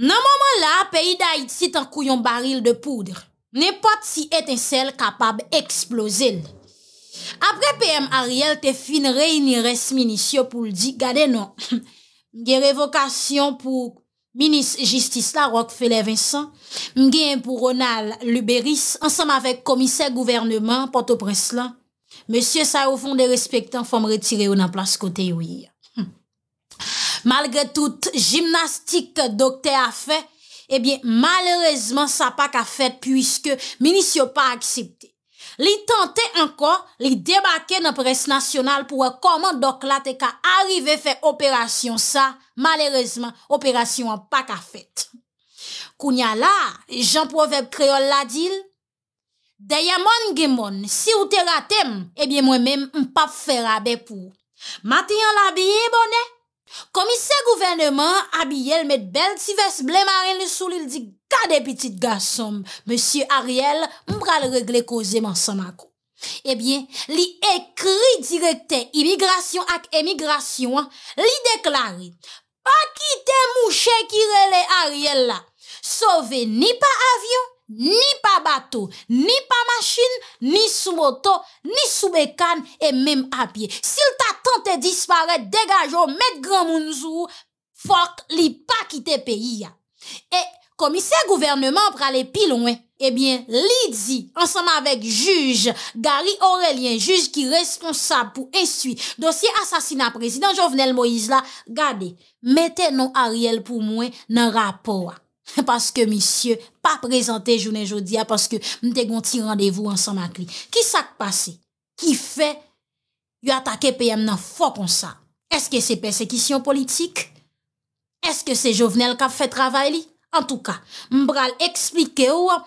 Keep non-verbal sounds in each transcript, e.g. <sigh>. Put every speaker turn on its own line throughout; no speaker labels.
Nan mouman la, peyi da iti tan kouyon baril de poudre. Nen pot si eten sel kapab eksplose l. Apre P.M. Ariel te fin reyni res minis yo pou l di gade non. <clears throat> Mge revokasyon pou minis jistis la, Roquefeller Vincent. Mge mpou Ronald Luberis, ansanm avek komiser gouvernement, Poto Preslan. Monsie sa ou fon de respektan fom retire ou nan plas kote yo yia. Malgre tout, jimnastik dokte a fe, ebyen eh malerezman sa pak a fet pwiske minisyo pa aksepte. Li tante anko, li debake nan pres nasyonal pou a koman doklate ka arive fe operasyon sa, malerezman operasyon an pak a fet. Kounya la, jan proverb kreol la dil, deyamon gemon, si ou te ratem, ebyen eh mwen men mpap fe rabe pou. Mati an la biye bonè, Komise gouvennman abye l met bel ti ves ble marin le sou eh li li di ka de pitit gasom, Monsie Ariel mbra le regle koze man san mako. Ebyen, li ekri direkte imigrasyon ak emigrasyon, li deklare akite mouche ki rele Ariel la, sove ni pa avyon, Ni pa bato, ni pa machin, ni sou moto, ni sou mekan, e men apye. Sil ta tante dispare, degajo, met gran mounzou, fok li pa kite peyi ya. E komise gouvernement prale pilon, e eh bien lidzi, ansama vek juj, Gary Aurelien, juj ki responsab pou ensui dosye asasina prezident Jovenel Moïse la, gade, mette nou Ariel pou mwen nan raporwa. <laughs> Paske misye, pa prezante jounen jodia, paske mte gonti randevou ansan makli. Ki sak pase? Ki fe? Yo atake peyem nan fokon sa. Eske se persekisyon politik? Eske se jovenel kap fe travay li? En touka, mbral eksplike ou an,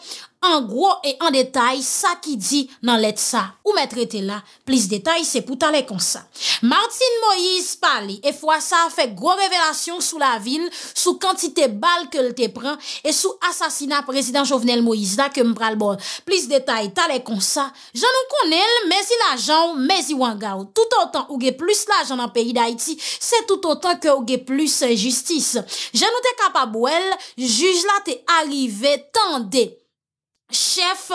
An gro e an detay, sa ki di nan let sa. Ou mè trete la, plis detay, se pou talè kon sa. Martin Moïse Pali, e fwa sa, fèk gro revelasyon sou la vil, sou kantite bal ke l te pran, e sou asasina prezident Jovenel Moïse la ke mpral bon. Plis detay, talè kon sa. Janou konel, mezi la jan, mezi wangau. Tout an tan ouge plus la jan an peyi da iti, se tout an tan ke ouge plus justice. Janou te kapabou el, juj la te arrive tan dey. Chef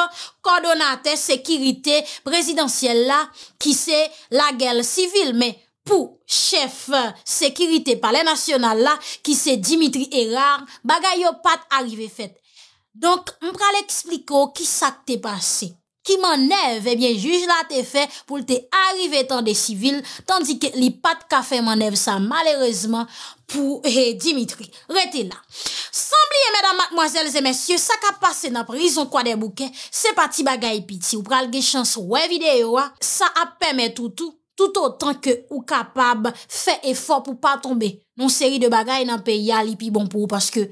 kordonate sekirite prezidentiel la, ki se la gel sivil, me pou chef sekirite pale nasyonal la, ki se Dimitri Erard, bagay yo pat arrive fet. Donk, m pral expliko ki sa te pase. ki man ev, ebyen eh juj la te fe pou te arive tan de sivil, tandike li pat ka fe man ev sa malerezman pou eh, eh, Dimitri. Reti la. Sambli e mèdam matmoazèles e mèsyè, sa ka pase nan prizon kwa de bouken, se pati bagay piti ou pralge chans wè videyo a, sa ap pèmè toutou, toutoutan ke ou kapab fè efor pou pa tombe. Non seri de bagay nan pe yalipi bon pou ou paske...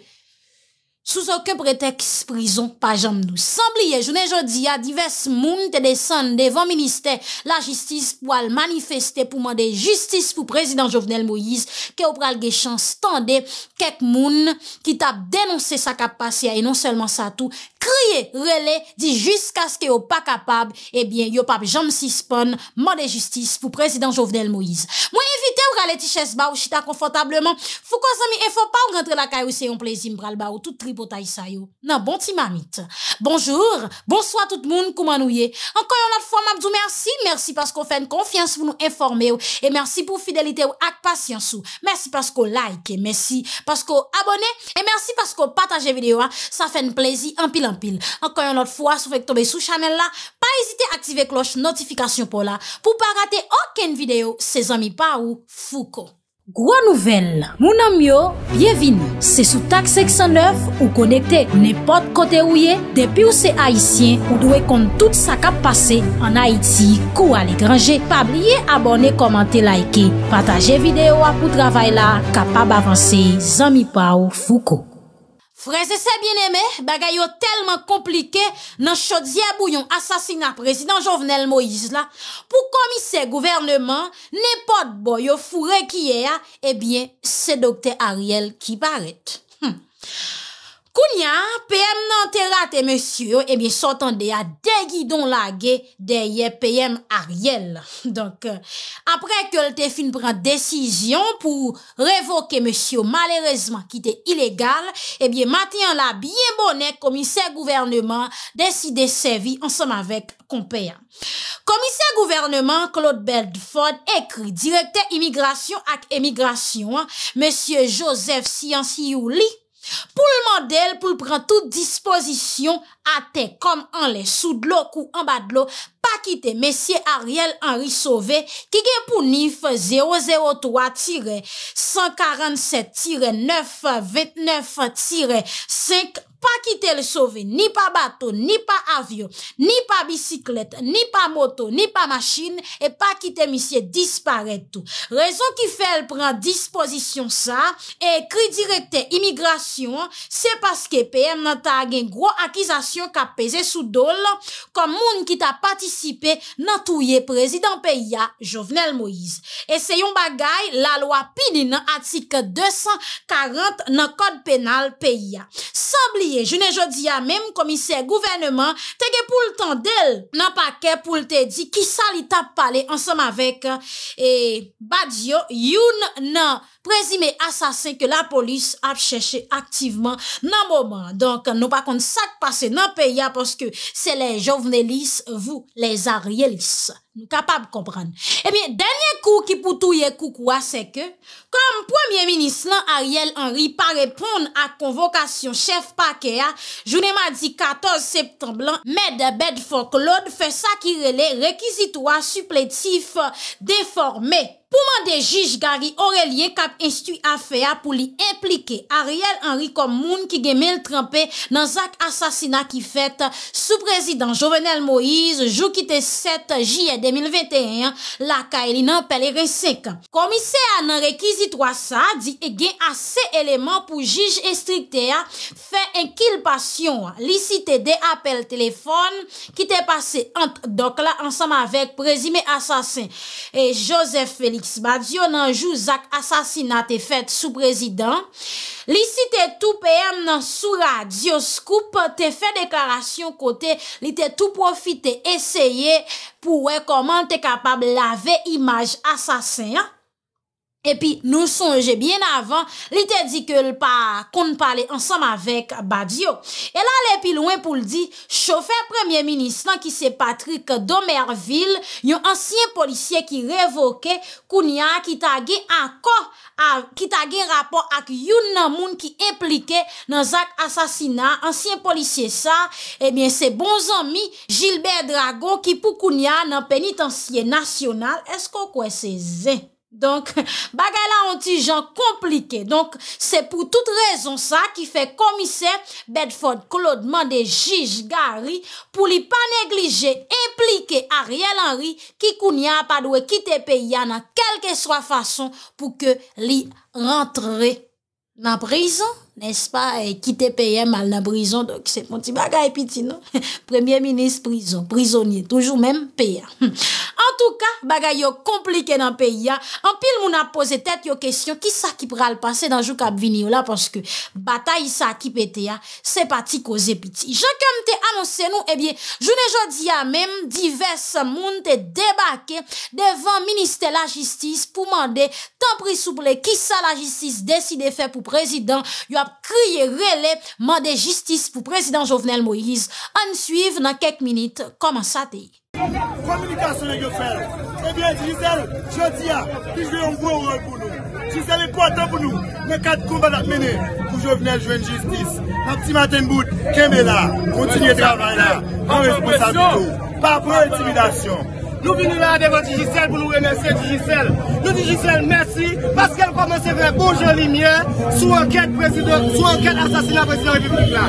sou souke pretex prison pa jom dou. Sambliye, jounen jodi, a divers moun te desande devan minister la jistis pou al manifeste pou mande jistis pou prezident Jovenel Moïse ke ou pral ge chan stande kek moun ki tap denonse sa kapas ya e non selman sa tou kriye rele di jiskas ke ou pa kapab ebyen yo pap eh jom si spon mande jistis pou prezident Jovenel Moïse. Mwen evite ou rale ti ches ba ou chita konfotableman fou ko zami e fou pa ou rentre la kayo se yon plezim pral ba ou tout trip bon Bonjour, bonsoir tout le monde, comment nous Encore une fois, m'a merci, merci parce qu'on fait une confiance vous nous informer et merci pour fidélité ou patience ou. Merci parce qu'on like, merci parce qu'on abonne et merci parce qu'on partage vidéo, hein. ça fait un plaisir en pile en pile. Encore une autre fois, si vous tomber sous chanel là, pas hésiter à activer cloche notification pour là pour pas rater aucune vidéo, ses amis pas ou Foucault. Gwa nouvel, mounan myo, byevine, se sou tak 609 ou konekte, ne pot kote ouye, depi ou se haisyen, ou dwe kont tout sa kap pase, an Haiti, kou al ekranje, pa blye abone, komante, laike, pataje videyo apou travay la, kapab avanse, zami pa ou fuko. Freze se bien eme, bagay yo telman komplike nan chodzi abou yon asasina prezident Jovenel Moïse la, pou komise gouvernement, nepot bo yo fure kiye a, ebyen eh se dokte Ariel ki paret. Kounya, PM nan terate monsyo, ebye sotande a degi don lage deye PM a riel. Donk, apre ke lte fin pran desisyon pou revoke monsyo malerezman ki te ilegal, ebye maten la biye mounen komise gouverneman deside sevi ansan avek kompeya. Komise gouverneman Claude Belfort ekri direkte imigrasyon ak emigrasyon, monsyo Joseph Sianciou li. Poul mandel pou pran tout disposisyon ate kom an le sou dlo kou an badlo pa kite mesye Ariel Henry Sauvé ki gen pou nif 003-147-929-55. pa kite le sove, ni pa bato, ni pa avion, ni pa bisiklet, ni pa moto, ni pa machine, e pa kite misye dispare tout. Rezon ki fel pren disposisyon sa, e kri direkte imigrasyon, se paske PM nan ta agen gro akizasyon ka peze sou dole, kom moun ki ta patisipe nan touye prezident pe ya, Jovenel Moise. E se yon bagay, la lwa pili nan atik 240 nan kod penal pe ya. Sabli Je ne jodi ya mèm komisè gouvernement Tege pou l'tan del Nan pa ke pou l'te di Ki sa li tap pale ansèm avèk E eh, bad yo youn nan rezime asasen ke la polis ap chèche aktiveman nan mouman. Donk, nou pa kont sak pase nan peya poske se le jovnelis, vou, le zaryelis. Nou kapab kompran. Ebyen, denye kou ki poutouye kou kou ase ke, kom premier minis nan Ariel Henry pa repon a konvokasyon chef pakea, jounen ma di 14 septemblan, med bed folklod, fe sakirele rekizitwa supletif deforme. Pouman de jij gari Aurelie kap institu afea pou li implike Ariel Henry Komoun ki gen menl trempè nan zak asasina ki fèt sou prezident Jovenel Moïse jou ki te 7 jye 2021 la ka elina pelere sek. Komise a nan rekizit wasa di e gen ase eleman pou jij estrikte a fe enkilpasyon li site de apel telefon ki te pase ant dok la ansam avek prezime asasin e Joseph Feli. Badiou nanjou zak asasina te fet sou prezident Li si te tou peyem nan sou radioskoup Te fe deklarasyon kote li te tou profite eseye Pouwe koman te kapab lave imaj asasin ya Epi nou sonje bien avan, li te di ke l pa kon pale ansam avek Badiou. E la le pi louen pou l di, chauffeur premier ministre nan ki se Patrick Domerville, yon ansyen polisye ki revoke, kounya ki tagi akor, ki tagi rapor ak yon nan moun ki implike nan zak asasina, ansyen polisye sa, ebyen eh se bon zami Gilbert Dragon ki pou kounya nan penitensye nasyonal, esko kwe se zen? Donk bagay la onti jan komplike, donk se pou tout rezon sa ki fe komiser Bedford Claude mande jij gari pou li pa neglije implike Ariel Henry ki kounia apadwe kitepe ya nan kelke swa fason pou ke li rentre nan prison. Nespa, ki te peye mal nan brison Dok se pon ti bagay piti, nou <laughs> Premier ministre, brison, brisonye Toujou men peye <laughs> En touka, bagay yo komplike nan peye An pil moun apose tet yo kesyon Ki sa ki pral pase dan jou kabvini yo la Ponske, bata yi sa ki pete ya Se pati koze piti Jankan te anonsen nou, ebye eh Jounen jodi ya men, divers moun Te debake, devan Ministè la jistis pou mande Tan pri souple, ki sa la jistis Deside fe pou prezident, yo a kriye releman de jistis pou prezident Jovenel Moiris. An suiv nan kek minute, koman sa tey. Komunikasyon e gyo fel. Ebyen, Giselle, jodi ya ki jve yon gwo oran pou nou. Giselle, pou atan pou nou, me kat kouman ak mene pou Jovenel Jovenel Jistis. Apti maten bout, keme la, kontinye te avray la, an resbou sa bitou, pa pou etimidasyon. Nou vini la devan Tijisel pou nou emersi Tijisel. Nou Tijisel mersi paske nou komanseve bonjon li mye sou anket asasina presiden republik la.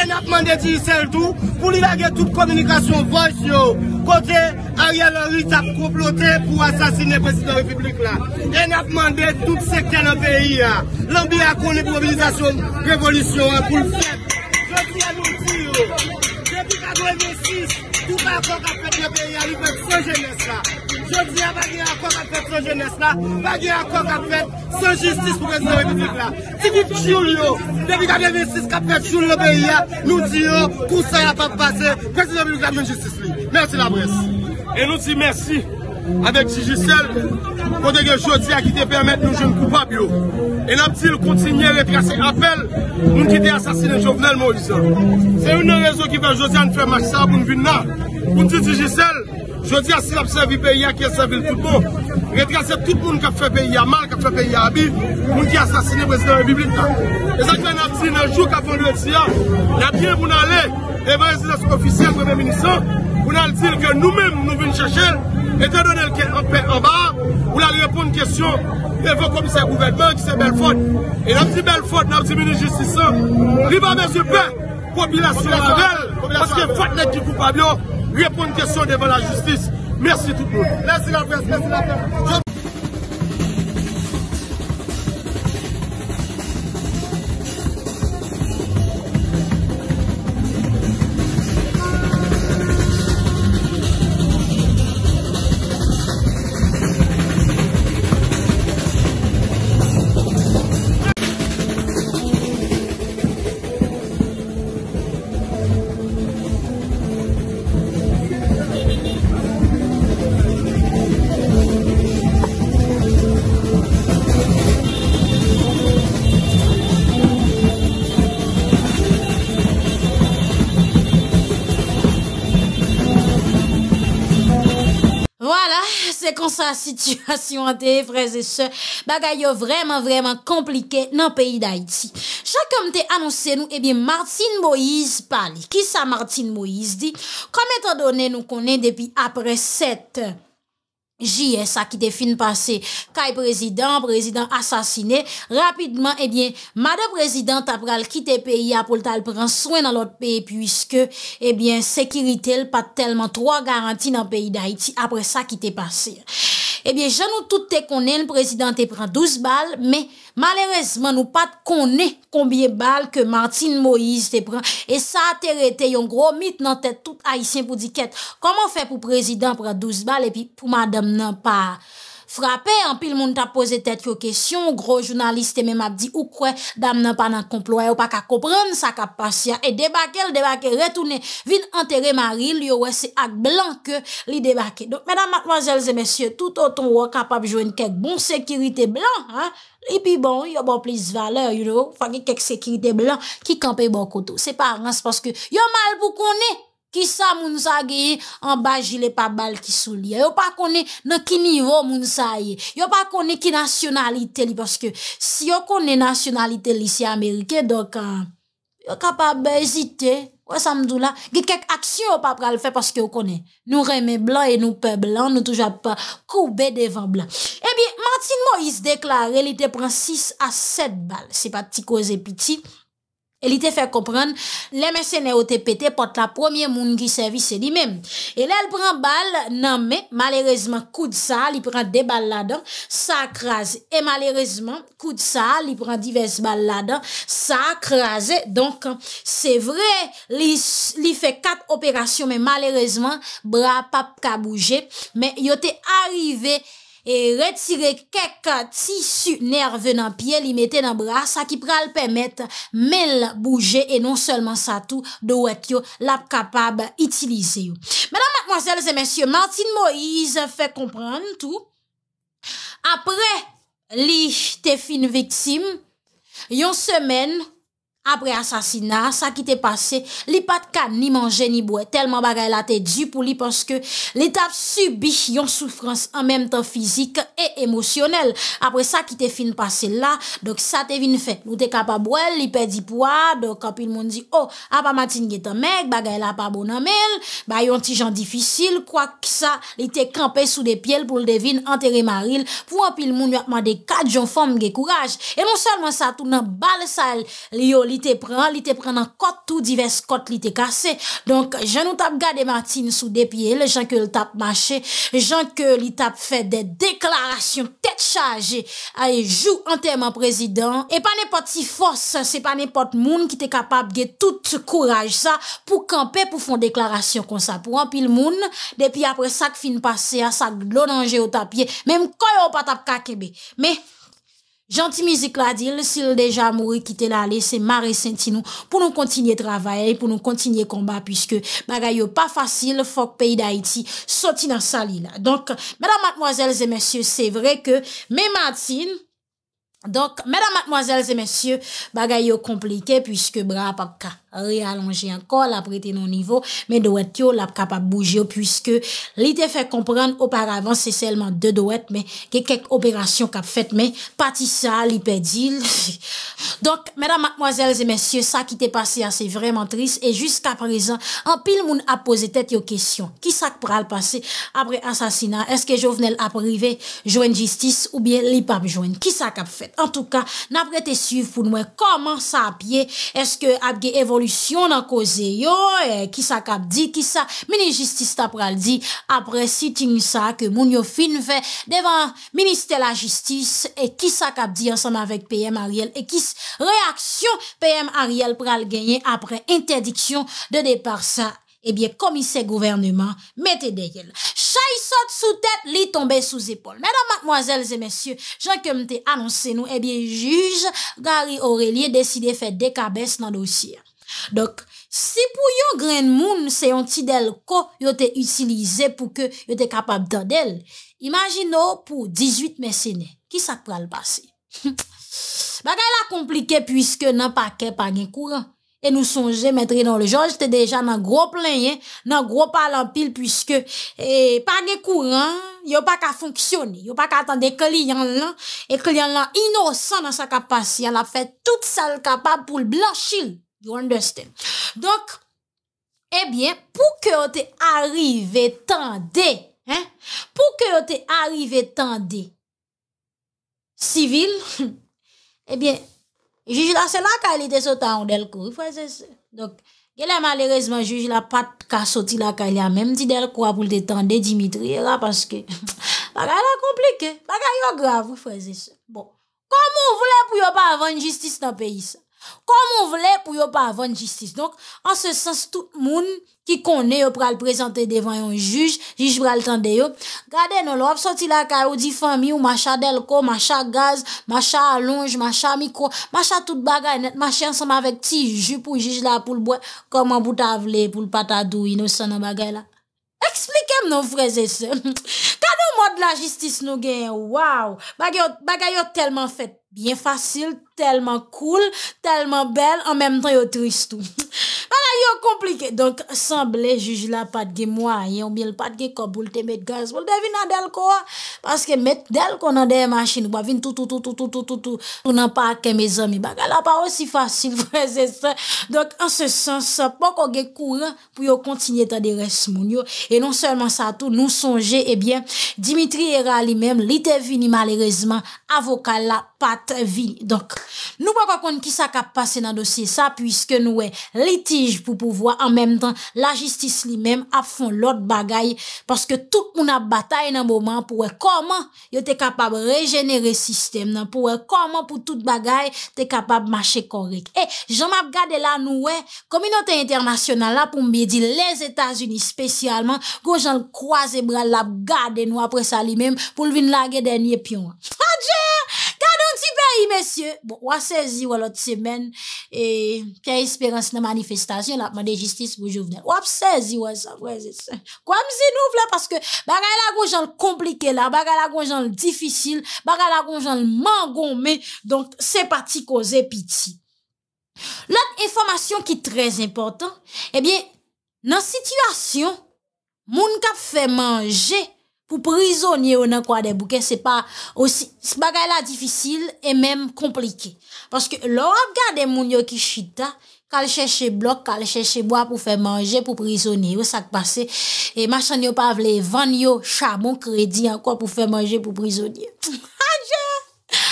E nap mande Tijisel tou pou li lage tout komunikasyon vaj yo kote a riyal ritap komplote pou asasine presiden republik la. E nap mande tout sekten an peyi ya. L'ambi a koni pou obinizasyon revolisyon an pou l'fèd. Je ti anou ti yo. Depi kado emersis. Jodi a bagye akon kap fet yon beya li fet son jenese la. Jodi a bagye akon kap fet son jenese la. Bagye akon kap fet son jistis pou prezidon bebe dik la. E ki tjou li yo. Depi kap devensis kap fet tjou li beya, nou di yo, kousan la pape base, prezidon bebe dik la bebe jistis li. Mersi la brese. E nou ti mersi, avek Tijisel, kote ge Jodi a kite permet nou jen koupa biyo. E nam ti l kontinye retrasi rafel, moun kite asasine jovenel ma ou disa. Se yon nou rezo ki ve Jodi an fe mas saboun vin na, Moun ti ti jisel, jodi asil apsevi pe yia ki asevi l tout bon. Retrasi tout moun kap fe pe yia mal, kap fe pe yia abi, moun ki asasine prezident Viblita. E sak la nan ti nan chouk ap vandou et siya, nan ti moun ale, evan esi nan souk ofisyen premè minisan, moun ale dil ke nou mèm nou vin chachel, etè donè l ke opè anba, ou la li repon kèsyon, evan komise ouvekman ki se bel fote. E nan ti bel fote nan ti minis jesisan, riban mè zupè, popilasyon anbel, paske fote nè kifou pabyo. répondre question devant la justice. Merci tout le monde. Merci la presse, la sityasyon an te e freze se bagay yo vreman vreman komplike nan peyi da iti. Chakom te anonsen nou e eh bi Martin Moïse pali. Ki sa Martin Moïse di? Kame tan donen nou konen depi apre sete? Jyè sa ki te fin pase, kaj prezident, prezident asasine, rapidman, ebyen, eh mada prezident apral ki te peyi apol tal pran swen nan lot peyi, pwiske, ebyen, sekiritel pat telman 3 garanti nan peyi da iti apre sa ki te pase. Ebyen, janou tout te konen, prezident te pran 12 bal, me... Malèresman nou pat konè konbyè bal ke Martine Moïse te pran E sa te rete yon gro mit nan tè tout haisyen pou di kèt Koman fè pou prezidant pran 12 bal epi pou madame nan par? Frape, an pi l moun ta pose tet yo kesyon, gro jounaliste me map di, ou kwen dam nan pa nan konploye, ou pa ka kompran sa ka pasya, e debake, el debake, retoune, vin anterre maril, yo wese ak blan ke li debake. Don, mèdam, matmoazèlze, mèsyè, tout an ton wè kapap joen kek bon sekirite blan, e pi bon, yo bon plis vale, yo, fange kek sekirite blan, ki kampe bon koto. Se pa ran, se paske, yo mal pou konne, Ki sa moun sa geye, an bagi le pa bal ki sou liye. Yo pa kone nan ki nivou moun sa ye. Yo pa kone ki nasyonalite li. Paske si yo kone nasyonalite li si Amerike, do ka, ah, yo ka pa be ezite. Kwa samdou la, git kek aksyon yo pa pral fe paske yo kone. Nou reme blan e nou pe blan, nou touja pa ah, koube devan blan. E eh bi, Martin Moïse deklare li te pran 6 a 7 bal. Se pa ti koze piti. E li te fè komprende, le mersenè o te pète pote la premier moun ki servise li mè. E lè, el pran bal nan mè, malérezman, kou de sa, li pran de bal la dan, sa akrase. E malérezman, kou de sa, li pran divers bal la dan, sa akrase. Donk, se vre, li fè kat operasyon, men malérezman, bra pap ka bouje. Men yo te arrive... e retire kek tisu nerve nan pie, li mette nan bra, sa ki pral pemet menl bouje, e non selman sa tou, do wet yo lap kapab itilize yo. Menan, madmoazel, zemensye, Martin Moise fe kompran tou. Apre li te fin viksim, yon semen kwa... apre asasina, sa ki te pase li pat kan ni manje ni boue telman bagay la te di pou li ponske li tap subi yon soufrans an menm tan fizik e emosyonel apre sa ki te fin pase la dok sa te vin fek, nou te kapabouel li pedi poua, dok apil moun di oh, apamatin ge temek, bagay la apabou namel, bayon ti jan difisil, kwa ki sa, li te kampe sou de piel pou li devin anteri maril, pou apil moun yotman de kat jon fom ge kouraj, e moun salman sa tou nan bal sal lioli li te pren, li te pren nan kot tou divers kot li te kase. Donk, jan ou tap gade martine sou depye, le jan ke li tap mache, le jan ke li tap fe de deklarasyon tet chaje, a ye jou anterman prezident. E pa nepot si fos, se pa nepot moun ki te kapab ge tout kouraj sa, pou kampe pou fon deklarasyon kon sa. Pou anpil moun, depye apre sak fin pase, a sak lonanje ou tapye, men mkoy ou pa tap kakebe. Men! Janti mizik la dil, sil deja moui kite la ale, se mare senti nou pou nou kontinye travaye, pou nou kontinye komba, pwiske bagay yo pa fasil, fok peyi da iti, soti nan sali la. Donk, mèdam matmoazèl zè mèsyè, se vre ke, mè matin, donk, mèdam matmoazèl zè mèsyè, bagay yo komplike, pwiske bra pa kak. ri alonje anko la prete nou nivou men do et yo la kap ap bouje puisque li te fe komprende oparavan se selman de do et men ke kek operasyon kap fet men pati sa li pedil Donk, mèdam akmwazèl zè mèsyè sa ki te pase ase vremen tris e jysk ap rezan, an pil moun ap pose tet yo kesyon, ki sak pral pase apre asasina, eske jo vnel aprive, jwen jistis ou bien li pap jwen, ki sak ap fet an touka, napre te suv pou nou koman sa ap ye, eske ap ge evolu E, kis akab di, kis akab di, mini justis ta pral di apre sitin sa ke moun yo fin ve devan minister la justis E kis akab di ansan avek PM Ariel, e kis reaksyon PM Ariel pral genye apre interdiksyon de depar sa Ebyen komise gouvernement mette deyel, chay sot sou tet li tombe sou zepol Menan matmoazelze mesye, jan kem te anonsen nou, ebyen juj Gary Aurelie deside fe dekabes nan dosye Dok, si pou yo gren moun se yon ti del ko yo te utilize pou ke yo te kapab dan del, imajin nou pou 18 mesene, ki sak pral basi? <laughs> Bagay la komplike pwiske nan pa ke pange kouran. E nou sonje metri nan le jaj, te deja nan gro planye, eh, nan gro palan pil pwiske e eh, pange kouran, yo pa ka fonksyoni, yo pa ka atande kliyan lan, e kliyan lan inosan nan sa kapasi, an la fet tout sal kapab pou l blanchil. You understand? Donc, eh bien, pou ke yo te arrive tan de, pou ke yo te arrive tan de, sivil, <laughs> eh bien, jujila se la kalite se ta an del kou, ou fwese se. Donc, gelè malerezman jujila pat ka soti la kalia, menm ti del kou a pou te tan de, Dimitri, ou fwese se, baka yo grave, ou fwese se. Bon, komo voule pou yo pa avan justice nan peyi se? Kom moun vle pou yo pa avon jistis. Donk, an se sens tout moun ki konen yo pral prezente devan yon juj, juj pral tende yo, gade nou lop, soti la kaya ou difami ou macha delko, macha gaz, macha alonj, macha mikro, macha tout bagay net, macha ansama vek ti juj pou juj la pou lbwen, kom moun bouta avle pou lpatadou, inosan nan bagay la. Eksplikem nou freze se. Kade ou mod la jistis nou gen, waw, bagay yo telman fet. Bien fasil, telman koul, telman bel, an menm tan yo tristou. Fala, yo komplike. Donk, sanble, jujila patge mwa, yon bel patge kouboul, te met gaz, bol devina del kouwa. Paske, met del konan dey manchin, wavin tout, tout, tout, tout, tout, tout, tout, tou nan pa akèm e zanmi. Bak, ala pa osi fasil, vwè, zè, zè. Donk, an se sens, sa, poko ge kouwa, pou yo kontinye ta de res moun yo. E non selman sa tou, nou sonje, ebyen, Dimitri Erali menm, li te vini malerezman, avokal la pat vin. Donk, nou pa kakon ki sa kap pase nan dosye sa, pwiske nou e litij pou pouvoa an menm tan, la jistis li menm ap fon lot bagay, paske tout moun ap batay nan mouman pou e koman yo te kapab regenere sistem nan, pou e koman pou tout bagay te kapab mache korek. E, jan ap gade la nou e, kominote internasyonan la pou mbi e di les Etats-Unis spesyalman, go jan kwa ze bral ap gade nou apre sa li menm pou lvin lage denye pyon. Ha! Bouti bayi mesye, wap sezi walot semen, ke esperans nan manifestasyon apman de jistis pou jouvnel. Wap sezi wap semen, kwa mzi nouf la, paske bagay lagon janl komplike la, bagay lagon janl difisil, bagay lagon janl mangon me, donk se pati koze piti. Lot informasyon ki trez important, e bie nan situasyon moun kap fe manje, Pou prizonye ou nan kwa de bouke, se pa osi, se bagay la difisil e menm komplike. Paske lor ap gade moun yo ki chita, kal chèche blok, kal chèche bwa pou fè manje pou prizonye. Ou sak pase, e masan yo pavle, van yo chabon kredi an kwa pou fè manje pou prizonye. Adje! <laughs>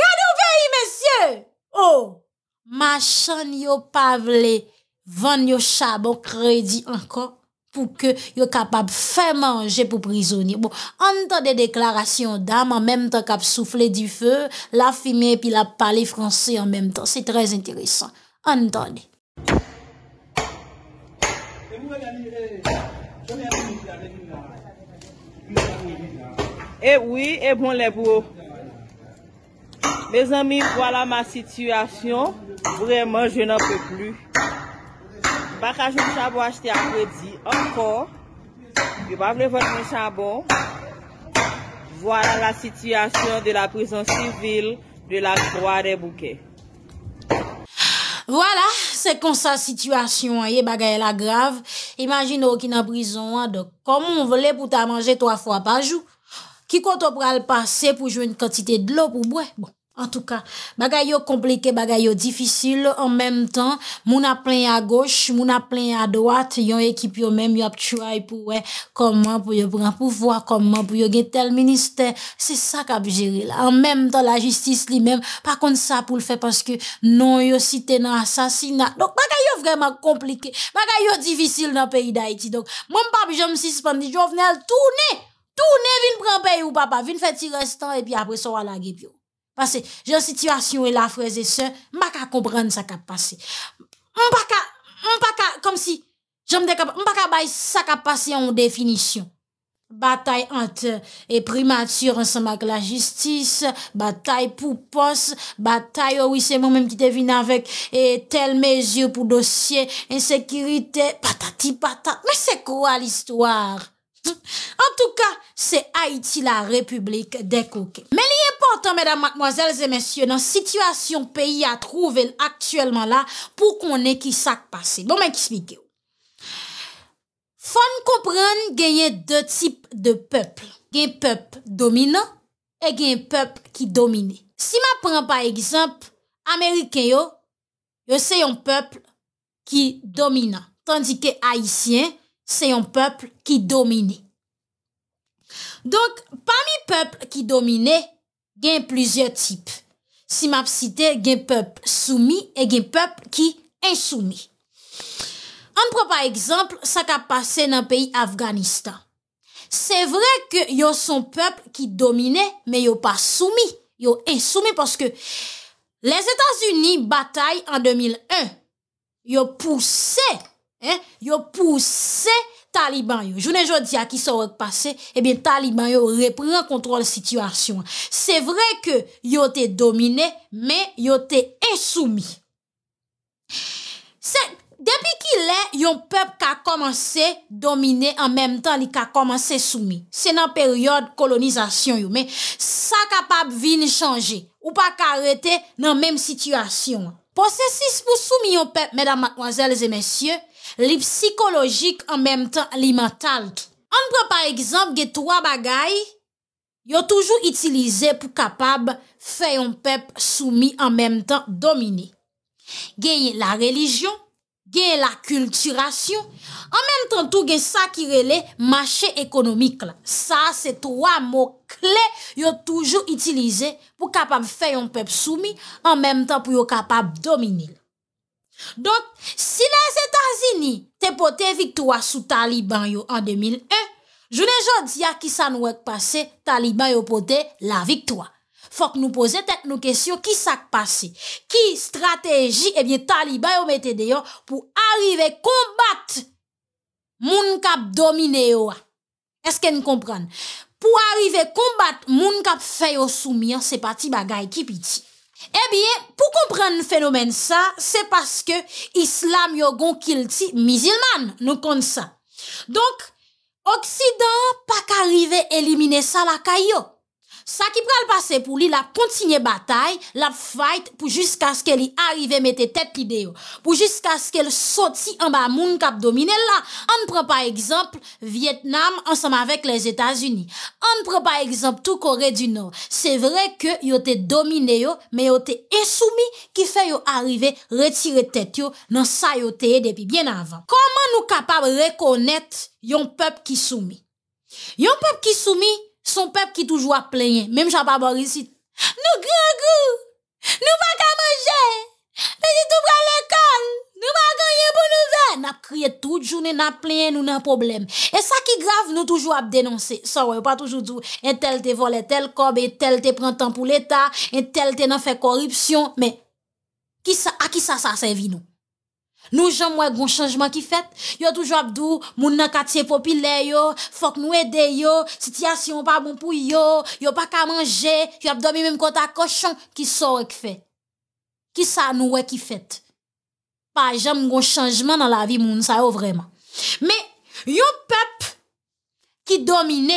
Kade ou veyi, mesye? Ou, oh! masan yo pavle, van yo chabon kredi an kwa? pour que capables de faire manger pour prisonnier bon entendez des déclarations d'âme en même temps qu'à souffler du feu la fumée puis la parlé français en même temps c'est très intéressant entendez eh, eh oui, et eh bon les beaux. Mes amis, voilà ma situation. Vraiment, je n'en peux plus. Baka joun chabon achete apredi, ankon, bi bavle vot moun chabon, vwala la sityasyon de la prizon sivil de la kwa de bouke. Vwala, se kon sa sityasyon, ye bagay la grav, imajin nou ki nan prizon, de komon vwole pou ta manje to a fwa pa jou, ki koto pral pase pou joun kantite de lop ou bwe. En tout cas, bagay yo compliqué, bagay yo difficile. En même temps, moun a plein à gauche, moun a plein à droite. Yon équipe yo même yo try pour ouais, comment pour yo prendre pouvoir, comment pour yo gen tel ministère. C'est ça qu'a géré là. En même temps, la justice lui-même, par contre ça pour le faire parce que non yo cité dans assassinat. Donc bagay yo vraiment compliqué, bagay yo difficile dans le pays d'Haïti. Donc, mon papa, je me suspendu, Jovenel, tourner, tourner, vin prendre pays ou papa, vin faire ti restant et puis après ça on va la parce que j'ai une situation et la frères et sœurs, je ne comprendre ce qui a passé. Je ne comme si, je ne pas ça qui a passé en définition. Bataille entre et primature ensemble avec la justice, bataille pour poste, bataille, oui, c'est moi-même qui devine avec et telle mesure pour dossier, insécurité, patati patate. Mais c'est quoi l'histoire? <laughs> En tout ka, se Haïti la republik dekouke. Men li important, mèdam, makmoazèl, zè mèsyon, nan situasyon peyi a trouvel aktuelman la pou konen ki sak pase. Bon, men kisplike yo. Fon kompren genye de tip de pepl. Gen pepl dominant e gen pepl ki domine. Si ma pren pa ekzamp, Amerike yo, yo se yon pepl ki dominant. Tandike Haïtien, c'est un peuple qui dominait. Donc, parmi peuples qui dominent, il y a plusieurs types. Si m'a cité, il y a peuple soumis et il y peuple qui insoumis. On prend par exemple ça qui a passé dans le pays Afghanistan. C'est vrai que a son peuple qui dominait, mais a pas soumis, a insoumis parce que les États-Unis bataillent en 2001. ont poussé yo pousse taliban yo. Jounen jodi a ki sa wak pase, ebyen eh taliban yo repren kontrol situasyon. Se vre ke yo te domine, men yo te esoumi. Depi ki le, yon pep ka komanse domine an menm tan li ka komanse soumi. Se nan peryode kolonizasyon yo, men sa kapap vin chanje, ou pa ka arete nan menm situasyon. Po se si pou soumi yon pep, menam makwazel zemensye, Li psikolojik an menm tan li mental tou. An pre par ekzamp ge 3 bagay yo toujou itilize pou kapab feyon pep soumi an menm tan domini. Genye la relijyon, genye la kulturasyon, an menm tan tou ge sa ki rele machè ekonomik la. Sa se 3 mò kle yo toujou itilize pou kapab feyon pep soumi an menm tan pou yo kapab domini la. Don, si les Etats-Unis te pote viktoua sou Taliban yo an 2001, jounen joun di a ki sa nou ek pase, Taliban yo pote la viktoua. Fok nou pose tek nou kesyon ki sa ek pase. Ki strateji, ebyen eh Taliban yo mette deyo pou arrive kombat moun kap domine yo a. E sken kompran? Pou arrive kombat moun kap feyo soumian, se pati bagay ki piti. Eh bien, pour comprendre le phénomène ça, c'est parce que l'islam y a un musulman, nous compte ça. Donc, Occident pas qu'arriver éliminer ça la caillot. Sa ki pral pase pou li la kontinye batay, la fight pou jiska skè li arrive mette tèt li deyo, pou jiska skè li soti an ba moun kap domine la. An pran pa ekzamp Vietnam ansam avèk les Etats-Unis. An pran pa ekzamp tout Kore du Nord. Se vre ke yo te domine yo, me yo te esoumi ki fè yo arrive retire tèt yo nan sa yo teye depi bien avan. Koman nou kapab rekonèt yon pep ki soumi? Yon pep ki soumi, Son pep ki toujou ap plenye, menm chan pa bor isi, nou grou grou, nou pa ka mojè, menjè tou pran l'ekol, nou pa koye pou nou zè, nap kriye tout jounen, nap plenye, nou nan problem. E sa ki grav nou toujou ap denonse, sa wè, pa toujou tou, en tel te vole, tel kob, en tel te pran tan pou l'Etat, en tel te nan fe korupsyon, men, a ki sa sa se vi nou? Nous, j'aime ouais changement qui fait. Yo toujours abdou, moun nan quartier populaire yo, faut que nous aider yo, situation pas bon pour yo, yo pas qu'à manger, yo dormi même quand a cochon qui sort qui fait. Qui ça nous qui fait? Pas jamais un changement dans la vie moun ça yo vraiment. Mais, un peuple qui domine,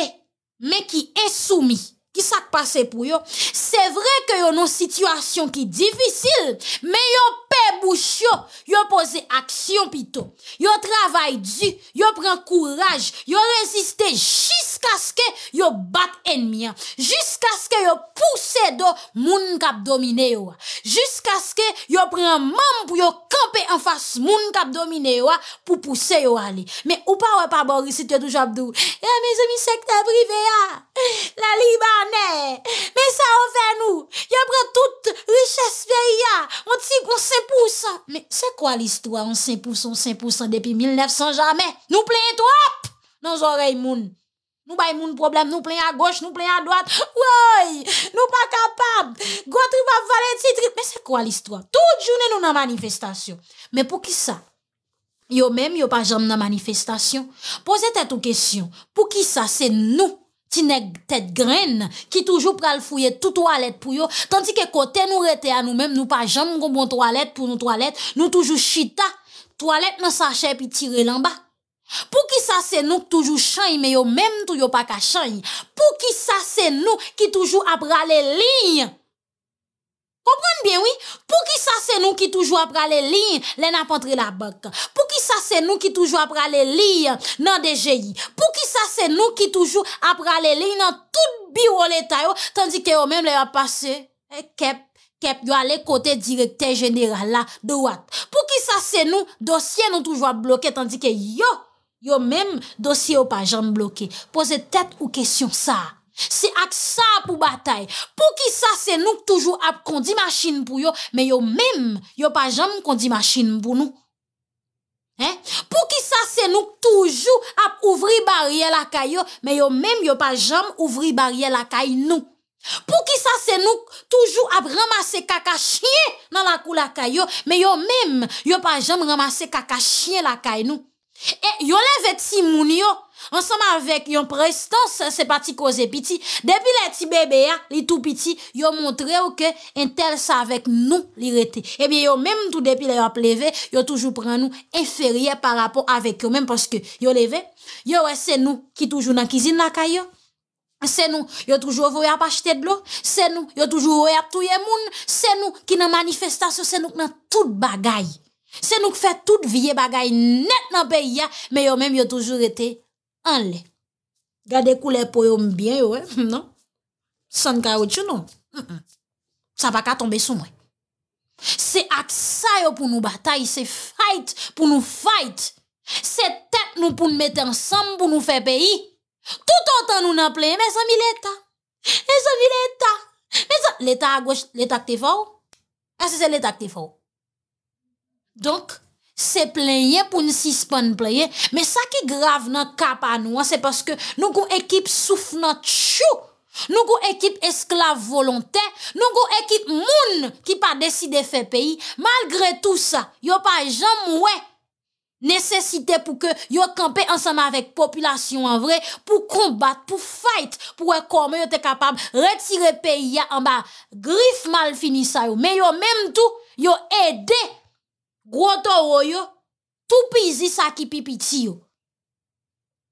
mais qui est soumis qui s'est passé pour eux c'est vrai que yon une situation qui difficile mais yon paix bouchon ont posé action plutôt ont travail dur ont prend courage ont résisté jusqu'à ce que yo bat enmian, jisk aske yo pousse do moun kap domine yo, jisk aske yo pre an mam pou yo kampe an fase moun kap domine yo, pou pousse yo ali. Me ou pa wè pa borisite yo toujabdou, ya e, me zemi sekte prive ya, la libanè, me sa ofen nou, yo pre tout richesse ve ya, on tipe on se pousse. Me se kwa l'istwa, on se pousse, on se pousse depi 1900 jamè, nou plen to ap, nan zorey moun. Nou bay moun problem, nou plen a goch, nou plen a doat, woy, nou pa kapab, gotri va valet si tri, men se kwa l'istwa? Tout jounen nou nan manifestasyon, men pou ki sa? Yo men, yo pa jan nan manifestasyon? Poze tete ou kesyon, pou ki sa se nou tinek tete gren, ki toujou pral fouye tout toalet pou yo, tanti ke kote nou rete a nou men, nou pa jan nou gom bon toalet pou nou toalet, nou toujou chita, toalet nan sache pi tire lan bak. Pou ki sa se nou ki toujou chanye Me yo menm tou yo pa ka chanye Pou ki sa se nou ki toujou apra le lin Kompran bien, oui? Pou ki sa se nou ki toujou apra le lin Le napantri la bak Pou ki sa se nou ki toujou apra le lin Nan deje yi Pou ki sa se nou ki toujou apra le lin Nan tout biwo le tayo Tandike yo menm le va pase eh, Kep, kep, yo ale kote direkte general la Dowat Pou ki sa se nou dosyen nou toujou ap bloke Tandike yo Yo même dossier ou pas jamais bloqué. Posez tête ou question ça. C'est ça pour bataille. Pour qui ça c'est nous toujours conduit dit machine pour yo, mais yo même yo pas jamais dit machine pour nous. Hein? Pour qui ça c'est nous toujours à ouvrir barrière la caille mais yo même yo pas jamais ouvrir barrière la caille nous. Pour qui ça c'est nous toujours à ramasser caca chien dans la cour la caille mais yo même yo pas jamais ramasser caca chien la caille nous. Et eh, yon leve ti moun yo, ensemble avec yon prestance, c'est parti cause petit. Depuis les petits bébés, hein, les tout petits, ont montré que un tel ça avec nous, li rete. Eh bien, yon même tout depuis les levé, yon toujours prend nous inférieur par rapport avec eux même parce que yon levé, yon c'est nous qui toujours dans cuisine la C'est nous, yo toujours voué à acheter de l'eau. C'est nous, yo toujours voyé à les moun. C'est nous qui dans manifestation, c'est nous qui dans tout bagaille. C'est nous qui faisons toute vie bagaille net dans le pays, mais nous-mêmes même avons toujours été en Gardez les couleurs pour nous bien ouais eh? <laughs> non? Sans caoutchouc, non? Ça va pas tomber sur moi. C'est ça pour nous battre c'est fight pour nous fight. C'est tête pour nous mettre ensemble pour nous faire pays. Tout autant nous nous plein, mais ça l'État. Mais ça l'État. Mais l'État à gauche, l'État qui est fort? Est-ce que c'est l'État qui est fort? Donk, se plenye pou nsi span plenye, me sa ki grave nan kap anou an, se paske nouk ou ekip souf nan tchou, nouk ou ekip esklave volontè, nouk ou ekip moun ki pa deside fe peyi, malgre tout sa, yo pa jan mwen nesesite pou ke yo kampe ansama vek populasyon an vre, pou kombat, pou fight, pou wek kome yo te kapab retire peyi ya an ba. Grif mal fini sa yo, me yo menm tou, yo ede peyi, Groto yo yo, tou pizi sa ki pipi ti yo.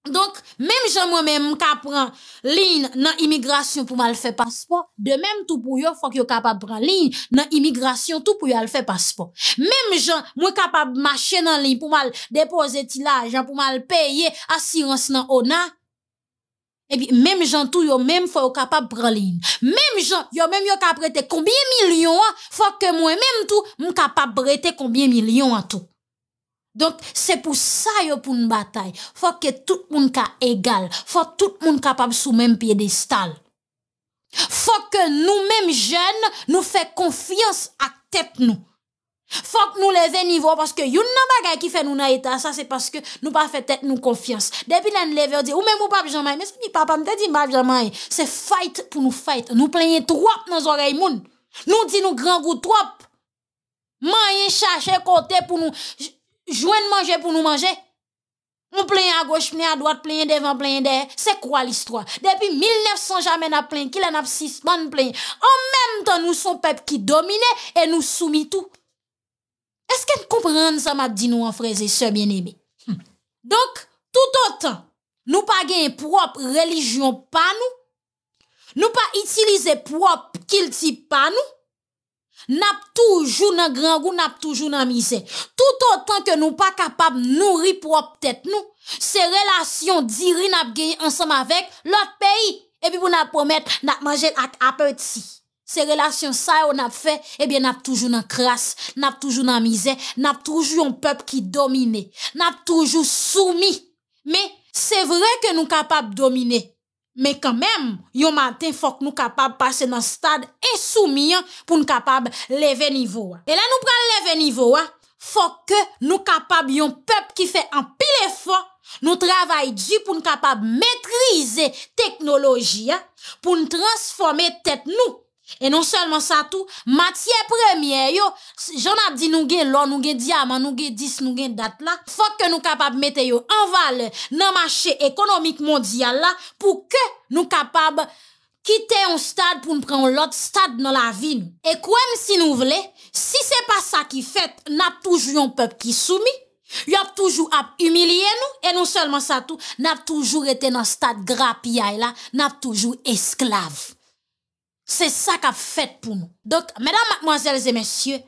Donk, menm jan mwen menm ka pran lin nan imigrasyon pou mal fe paspo, de menm tou pou yo fok yo kapab pran lin nan imigrasyon tou pou yo al fe paspo. Menm jan mwen kapab mache nan lin pou mal depoze ti la jan pou mal peye asyans nan ona, Et eh puis, même gens tout, yo, même, faut capable prendre l'île. Même gens, yo, même, yo, qu'à prêter combien millions, hein? faut que moi, même tout, m'capable m'm prêter combien millions à tout. Donc, c'est pour ça, yo, pour une bataille. Faut que tout le monde égal. Faut tout le monde capable le même piédestal. Faut que nous, mêmes jeunes, nous fait confiance à tête, nous. Faut que nous levions niveau parce que yon nan bagay qui fait nous dans état ça c'est parce que nous pas fait tête nous confiance. Depuis l'an levé dit ou même ou pas jamais mais c'est papa me dit pas jamais c'est fight pour nous fight. Nous plaignons trop dans oreilles Nous disons nous grand goût trop. Mayen chercher côté pour nous joindre manger pour nous manger. Nous plaignons à gauche, à droite, plaignons devant, plaignons derrière. C'est quoi l'histoire? Depuis 1900, jamais n'a plein qu'il en a six, En même temps, nous sommes peuple qui dominait et nous soumis tout. Eske n komprende sa mat di nou an freze se bien eme? Hm. Donk, tout otan nou pa gen prop religion pa nou, nou pa itilize prop kilti pa nou, nap toujou nan gran goun, nap toujou nan mise. Tout otan ke nou pa kapab nouri prop tet nou, se relasyon diri nap gen ansam avek lot peyi epi pou nap promet nap manjel ak apet si. Se relasyon sa ou nap fe, ebyen nap toujou nan kras, nap toujou nan mizè, nap toujou yon pep ki domine, nap toujou soumi. Me, se vre ke nou kapab domine, me kanmem, yon mantè fok nou kapab pase nan stad e soumi pou nou kapab leve nivou. E la nou pran leve nivou, fok ke nou kapab yon pep ki fe anpile fò, nou travay di pou nou kapab metrize teknologi, pou nou transforme tèt nou, E non selman sa tou, matye premye yo, jona di nou gen lor, nou gen diyaman, nou gen dis, nou gen dat la, fok ke nou kapab mete yo anval nan mache ekonomik mondyal la pou ke nou kapab kite yon stad pou nou pren yon lot stad nan la vi nou. E kwen si nou vle, si se pa sa ki fet, nap toujou yon pep ki soumi, yon ap toujou ap humiliye nou, e non selman sa tou, nap toujou ete nan stad gra piyay la, nap toujou esklav. C'est ça qu'a fait pour nous. Donc, mesdames, mademoiselles et messieurs,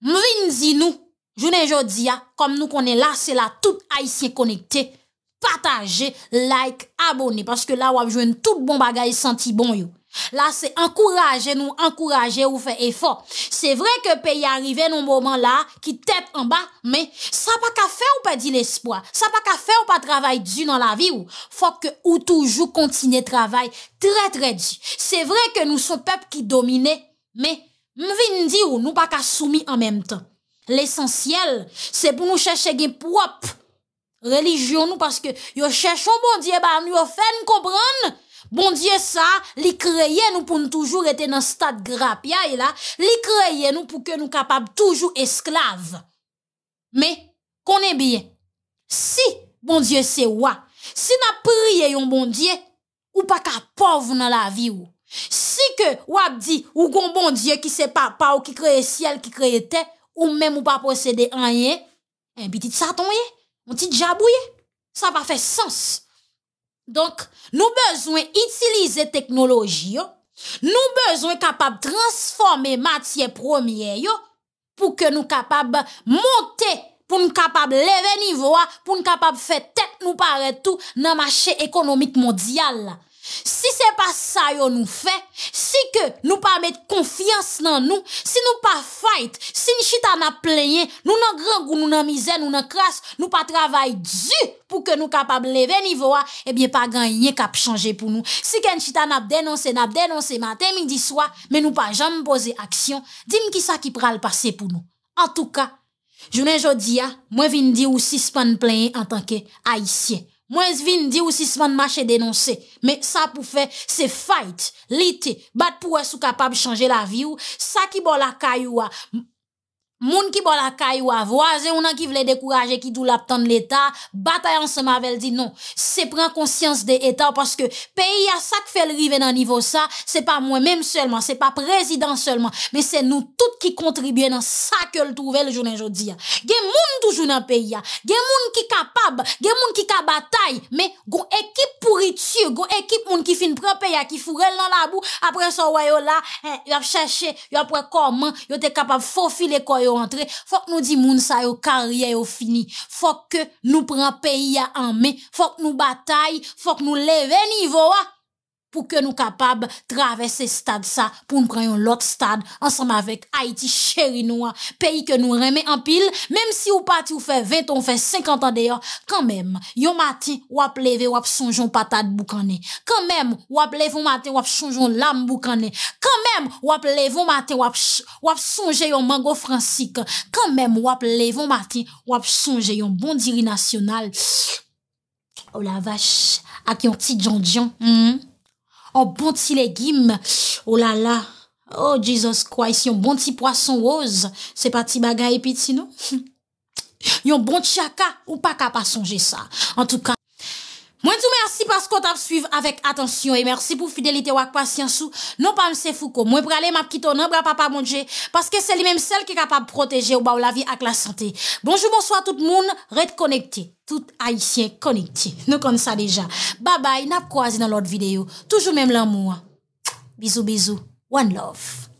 m'vindi nous, je comme nous qu'on est là, c'est là tout haïtien connecté, partagez, like, abonnez, parce que là, on a une tout bon vous senti bon, yo. Là, c'est encourager nous, encourager ou faire effort. C'est vrai que pays arrivé non un moment là, qui tête en bas, mais ça pas qu'à faire ou pas dit l'espoir. Ça pas qu'à faire ou pas travailler dur dans la vie ou. Faut que ou toujours continuer travail travailler très très dur. C'est vrai que nous sommes peuple qui dominait, mais m'vin dit ou nous pas qu'à soumis en même temps. L'essentiel, c'est pour nous chercher des propre religion nous parce que nous cherchons bon Dieu, bah, nous faisons comprendre. Bon Dieu ça, li créé nous pour nous toujours être dans stade grapia et là, li créé nous pour que nous capables toujours esclaves. Mais qu'on est bien. Si bon Dieu c'est quoi si n'a prié un bon Dieu ou pas qu'à pauvre dans la vie si que ou a dit ou gon bon Dieu qui c'est papa ou qui crée ciel qui crée terre ou même ou pas posséder rien, eh, eh, un petit satan, un petit jabouye, eh, ça pas faire sens. Donk nou bezwen itilize teknoloji yo, nou bezwen kapab transforme matye promye yo pou ke nou kapab monte pou nou kapab leve nivo a, pou nou kapab fe tek nou pare tou nan mache ekonomik mondyal la. Si se pa sa yo nou fe, si ke nou pa met konfians nan nou, si nou pa fight, si nchita na pleye, nou nan grangou, nou nan mize, nou nan kras, nou pa travay dju pou ke nou kapab leve nivo a, ebyen pa ganyen kap chanje pou nou. Si ke nchita nap denonse, nap denonse, maten, midi, swa, men nou pa jam pose aksyon, din ki sa ki pra l'pase pou nou. An tou ka, jounen jodi a, mwen vin di ou si span pleye an tanke haisyen. Moi, je viens dire aussi ce marché dénoncé. Mais ça, pour faire, c'est fight, lit, battre pour être capable de changer la vie. Ça qui bon la caillou, ah, Moun ki bon la caille ou avoise, ou nan ki vle décourager qui dou l'aptan l'État, bataille ensemble avec dit non. C'est prendre conscience de l'État parce que pays a ça qui fait le rive dans niveau ça, c'est pas moi-même seulement, c'est pas président seulement, mais c'est nous tous qui contribuons dans ça que le trouve le jour aujourd'hui. Gen moun toujours dans pays a, gen moun qui capable, gen moun qui ka bataille, mais gon équipe pourriture, gon équipe moun qui fin prend pays qui fourel dans la boue, après ça royaume là, ils hein, a cherché, y a comment, il était capable faufiler quoi faut que nous dit moun sa yo carrière yo fini, faut que nous prend pays en main, faut que nous bataille, faut que nous lever niveau ah pour que nous capables traverser ce stade ça pour nous prendre l'autre stade ensemble avec Haïti chéri hein. pays que nous remet en pile même si ou parti ou fait 20 on fait 50 ans d'ailleurs quand même yon matin ou levé lever ou ap sonjon patate boucané quand même ou a lever matin ou ap sonjon lame boucané quand même ou ap lever matin ou a ou yon mango francique quand même ou a lever matin ou ap songer yon bon diri national Oh la vache, qui un petit jonjon. Mm un oh, bon petit légume, oh là là, oh Jesus Christ, un bon petit poisson rose, c'est pas petit petit bagaille y non Un bon chaka ou pas capable songer songer ça, En tout cas. Moi, je remercie parce qu'on t'a suivi avec attention et merci pour fidélité ou patience. Non, pas M. Foucault. Moi, pour aller, m'a honneur, papa manger parce que c'est lui-même celle qui est capable de protéger bah, ou la vie avec la santé. Bonjour, bonsoir tout le monde. Rete connecté. Tout haïtien connecté. Nous connaissons déjà. Bye bye. N'a pas croisé dans l'autre vidéo. Toujours même l'amour. Bisous, bisous. One love.